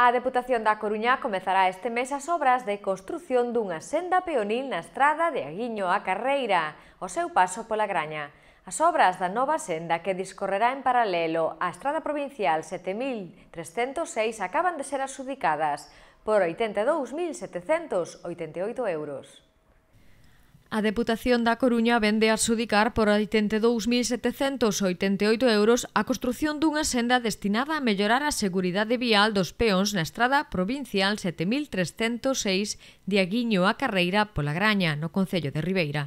A Deputación da Coruña comezará este mes as obras de construción dunha senda peonil na estrada de Aguiño a Carreira, o seu paso pola Graña. As obras da nova senda que discorrerá en paralelo á estrada provincial 7306 acaban de ser adxudicadas por 82.788 euros. A Deputación da Coruña vende a xudicar por 82.788 euros a construción dunha senda destinada a mellorar a seguridade vial dos peóns na estrada provincial 7306 de Aguiño a Carreira pola Graña, no Concello de Ribeira.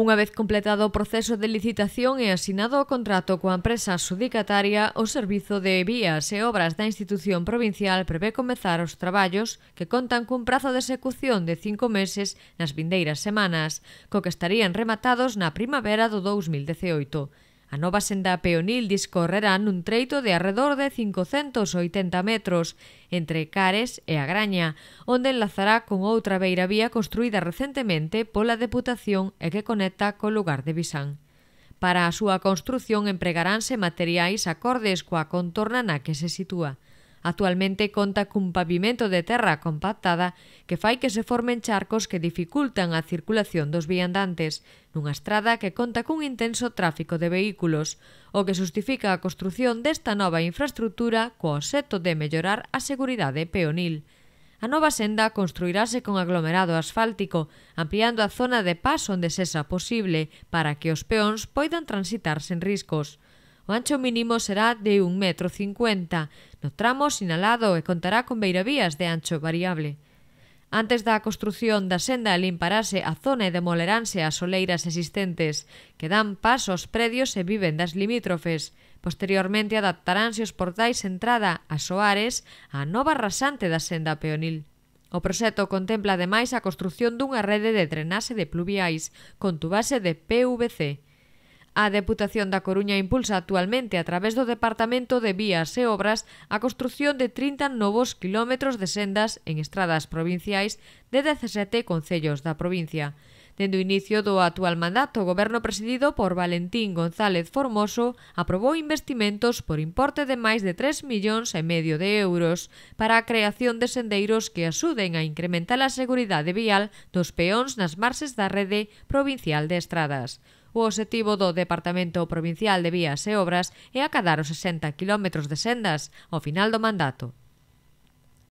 Unha vez completado o proceso de licitación e asinado o contrato coa empresa sudicataria, o Servizo de Vías e Obras da institución provincial prevé comezar os traballos que contan cun prazo de execución de cinco meses nas vindeiras semanas, co que estarían rematados na primavera do 2018. A nova senda peonil discorrerá nun treito de arredor de 580 metros entre Cares e a Graña, onde enlazará con outra beira vía construída recentemente pola Deputación e que conecta co lugar de Bisán. Para a súa construción empregaránse materiais acordes coa contorna na que se sitúa. Actualmente conta cun pavimento de terra compactada que fai que se formen charcos que dificultan a circulación dos viandantes, nunha estrada que conta cun intenso tráfico de vehículos, o que justifica a construción desta nova infraestructura co obxecto de mellorar a seguridade peonil. A nova senda construirase con aglomerado asfáltico, ampliando a zona de paso onde sexa posible para que os peóns poidan transitar sen riscos. O ancho mínimo será de 1,50 m no tramo sinalado e contará con beiravías de ancho variable. Antes da construción da senda limparase a zona e demoleranse as oleiras existentes, que dan paso aos predios e vivendas limítrofes. Posteriormente adaptaránse os portais entrada a Soares á nova rasante da senda peonil. O proxecto contempla ademais a construción dunha rede de drenaxe de pluviais con tubase de PVC. A Deputación da Coruña impulsa actualmente a través do Departamento de Vías e Obras a construción de 30 novos kilómetros de sendas en estradas provinciais de 17 concellos da provincia. Dende o inicio do actual mandato, o goberno presidido por Valentín González Formoso aprobou investimentos por importe de máis de 3 millóns e medio de euros para a creación de sendeiros que axuden a incrementar a seguridade vial dos peóns nas marxes da rede provincial de estradas. O obxectivo do Departamento Provincial de Vías e Obras é acadar os 60 km de sendas ao final do mandato.